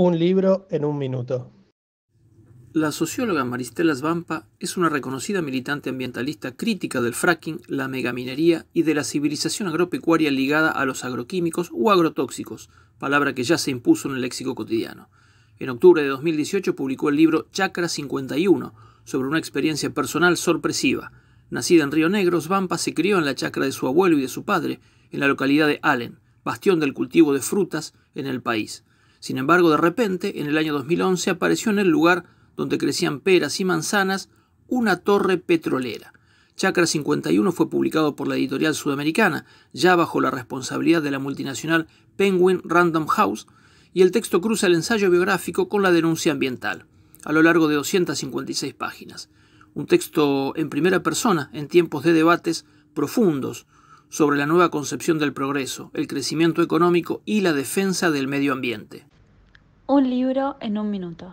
Un libro en un minuto. La socióloga Maristela Svampa es una reconocida militante ambientalista crítica del fracking, la megaminería y de la civilización agropecuaria ligada a los agroquímicos o agrotóxicos, palabra que ya se impuso en el léxico cotidiano. En octubre de 2018 publicó el libro Chakra 51, sobre una experiencia personal sorpresiva. Nacida en Río Negro, Svampa se crió en la chacra de su abuelo y de su padre, en la localidad de Allen, bastión del cultivo de frutas en el país. Sin embargo, de repente, en el año 2011 apareció en el lugar donde crecían peras y manzanas una torre petrolera. Chakra 51 fue publicado por la editorial sudamericana, ya bajo la responsabilidad de la multinacional Penguin Random House, y el texto cruza el ensayo biográfico con la denuncia ambiental, a lo largo de 256 páginas. Un texto en primera persona, en tiempos de debates profundos sobre la nueva concepción del progreso, el crecimiento económico y la defensa del medio ambiente. Un libro en un minuto.